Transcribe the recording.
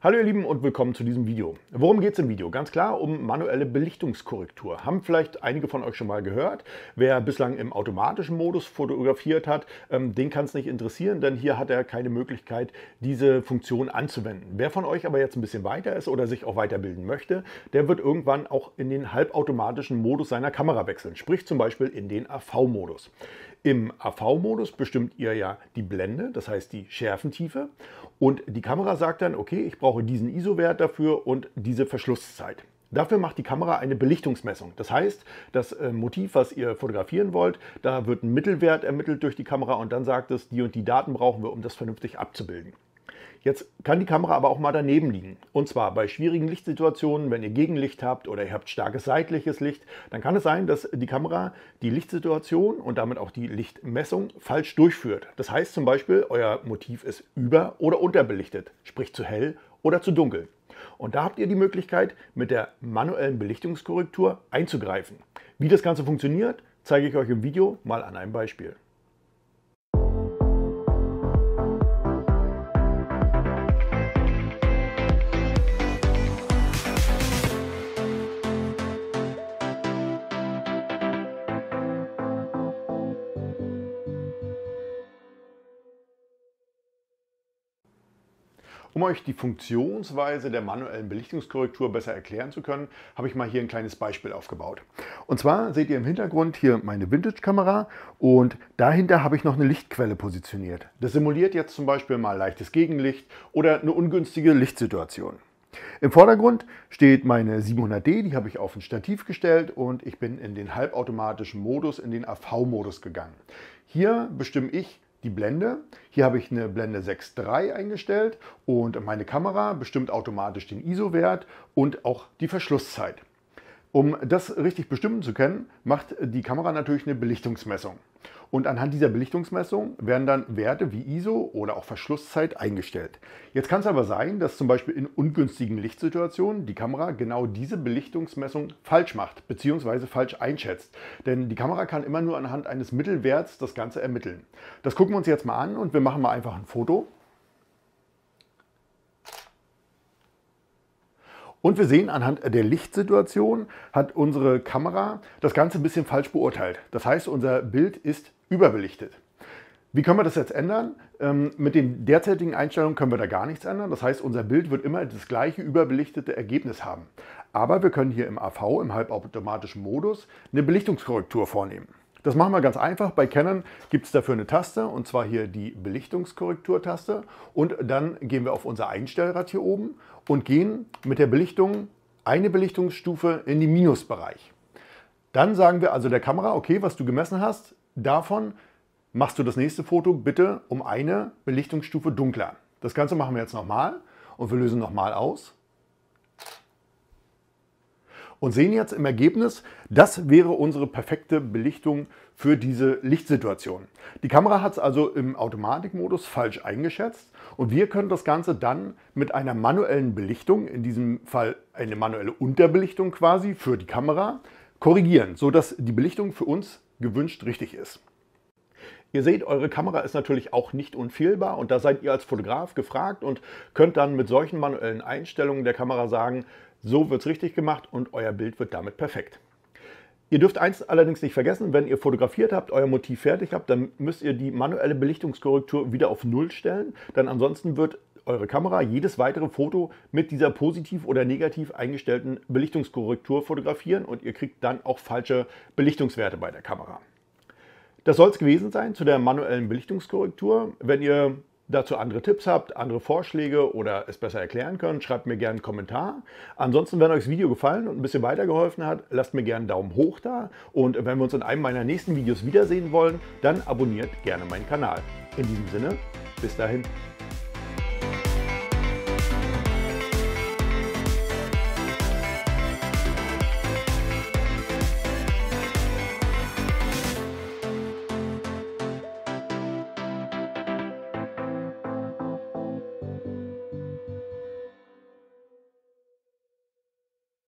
Hallo ihr Lieben und willkommen zu diesem Video. Worum geht es im Video? Ganz klar um manuelle Belichtungskorrektur. Haben vielleicht einige von euch schon mal gehört. Wer bislang im automatischen Modus fotografiert hat, ähm, den kann es nicht interessieren, denn hier hat er keine Möglichkeit, diese Funktion anzuwenden. Wer von euch aber jetzt ein bisschen weiter ist oder sich auch weiterbilden möchte, der wird irgendwann auch in den halbautomatischen Modus seiner Kamera wechseln, sprich zum Beispiel in den AV-Modus. Im AV-Modus bestimmt ihr ja die Blende, das heißt die Schärfentiefe. Und die Kamera sagt dann, okay, ich brauche diesen ISO-Wert dafür und diese Verschlusszeit. Dafür macht die Kamera eine Belichtungsmessung. Das heißt, das äh, Motiv, was ihr fotografieren wollt, da wird ein Mittelwert ermittelt durch die Kamera und dann sagt es, die und die Daten brauchen wir, um das vernünftig abzubilden. Jetzt kann die Kamera aber auch mal daneben liegen. Und zwar bei schwierigen Lichtsituationen, wenn ihr Gegenlicht habt oder ihr habt starkes seitliches Licht, dann kann es sein, dass die Kamera die Lichtsituation und damit auch die Lichtmessung falsch durchführt. Das heißt zum Beispiel, euer Motiv ist über- oder unterbelichtet, sprich zu hell oder zu dunkel. Und da habt ihr die Möglichkeit, mit der manuellen Belichtungskorrektur einzugreifen. Wie das Ganze funktioniert, zeige ich euch im Video mal an einem Beispiel. Um euch die Funktionsweise der manuellen Belichtungskorrektur besser erklären zu können, habe ich mal hier ein kleines Beispiel aufgebaut. Und zwar seht ihr im Hintergrund hier meine Vintage-Kamera und dahinter habe ich noch eine Lichtquelle positioniert. Das simuliert jetzt zum Beispiel mal leichtes Gegenlicht oder eine ungünstige Lichtsituation. Im Vordergrund steht meine 700D, die habe ich auf ein Stativ gestellt und ich bin in den halbautomatischen Modus, in den AV-Modus gegangen. Hier bestimme ich, die Blende. Hier habe ich eine Blende 6.3 eingestellt und meine Kamera bestimmt automatisch den ISO-Wert und auch die Verschlusszeit. Um das richtig bestimmen zu können, macht die Kamera natürlich eine Belichtungsmessung. Und anhand dieser Belichtungsmessung werden dann Werte wie ISO oder auch Verschlusszeit eingestellt. Jetzt kann es aber sein, dass zum Beispiel in ungünstigen Lichtsituationen die Kamera genau diese Belichtungsmessung falsch macht bzw. falsch einschätzt. Denn die Kamera kann immer nur anhand eines Mittelwerts das Ganze ermitteln. Das gucken wir uns jetzt mal an und wir machen mal einfach ein Foto. Und wir sehen anhand der Lichtsituation hat unsere Kamera das Ganze ein bisschen falsch beurteilt. Das heißt, unser Bild ist überbelichtet. Wie können wir das jetzt ändern? Ähm, mit den derzeitigen Einstellungen können wir da gar nichts ändern. Das heißt, unser Bild wird immer das gleiche überbelichtete Ergebnis haben. Aber wir können hier im AV, im halbautomatischen Modus, eine Belichtungskorrektur vornehmen. Das machen wir ganz einfach. Bei Canon gibt es dafür eine Taste und zwar hier die Belichtungskorrektur-Taste. und dann gehen wir auf unser Einstellrad hier oben und gehen mit der Belichtung eine Belichtungsstufe in den Minusbereich. Dann sagen wir also der Kamera, okay, was du gemessen hast, davon machst du das nächste Foto bitte um eine Belichtungsstufe dunkler. Das Ganze machen wir jetzt nochmal und wir lösen nochmal aus und sehen jetzt im Ergebnis, das wäre unsere perfekte Belichtung für diese Lichtsituation. Die Kamera hat es also im Automatikmodus falsch eingeschätzt und wir können das Ganze dann mit einer manuellen Belichtung, in diesem Fall eine manuelle Unterbelichtung quasi für die Kamera, korrigieren, sodass die Belichtung für uns gewünscht richtig ist. Ihr seht, eure Kamera ist natürlich auch nicht unfehlbar und da seid ihr als Fotograf gefragt und könnt dann mit solchen manuellen Einstellungen der Kamera sagen, so wird es richtig gemacht und euer Bild wird damit perfekt. Ihr dürft eins allerdings nicht vergessen, wenn ihr fotografiert habt, euer Motiv fertig habt, dann müsst ihr die manuelle Belichtungskorrektur wieder auf Null stellen, denn ansonsten wird eure Kamera jedes weitere Foto mit dieser positiv oder negativ eingestellten Belichtungskorrektur fotografieren und ihr kriegt dann auch falsche Belichtungswerte bei der Kamera. Das soll es gewesen sein zu der manuellen Belichtungskorrektur. Wenn ihr dazu andere Tipps habt, andere Vorschläge oder es besser erklären könnt, schreibt mir gerne einen Kommentar. Ansonsten, wenn euch das Video gefallen und ein bisschen weitergeholfen hat, lasst mir gerne einen Daumen hoch da. Und wenn wir uns in einem meiner nächsten Videos wiedersehen wollen, dann abonniert gerne meinen Kanal. In diesem Sinne, bis dahin.